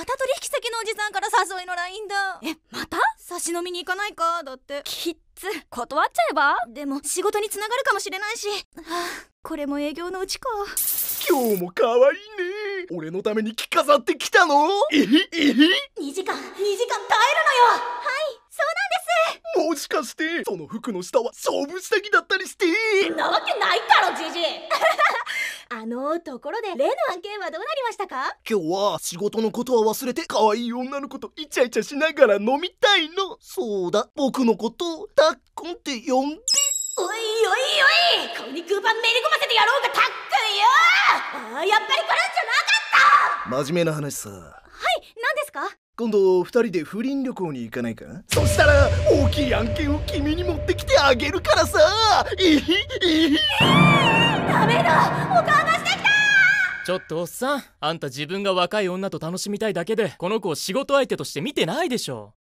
また取引先のおじさんから誘いの LINE だえまた差し飲みに行かないかだってきっつ断っちゃえばでも仕事につながるかもしれないし、はあ、これも営業のうちか今日も可愛いね俺のために着飾ってきたのえへえへ2時間2時間耐えるのよはいそうなんですもしかしてその服の下は勝負下着だったりしてんなわけないだろじじいところで例の案件はどうなりましたか今日は仕事のことは忘れて可愛い女の子とイチャイチャしながら飲みたいのそうだ僕のことをタックンって呼んでおいおいおいこにクーパンめり込ませてやろうがタックンよあやっぱり来るんじゃなかった真面目な話さはい何ですか今度二人で不倫旅行に行かないかそしたら大きい案件を君に持ってきてあげるからさいひえひちょっとおっさんあんた自分が若い女と楽しみたいだけでこの子を仕事相手として見てないでしょ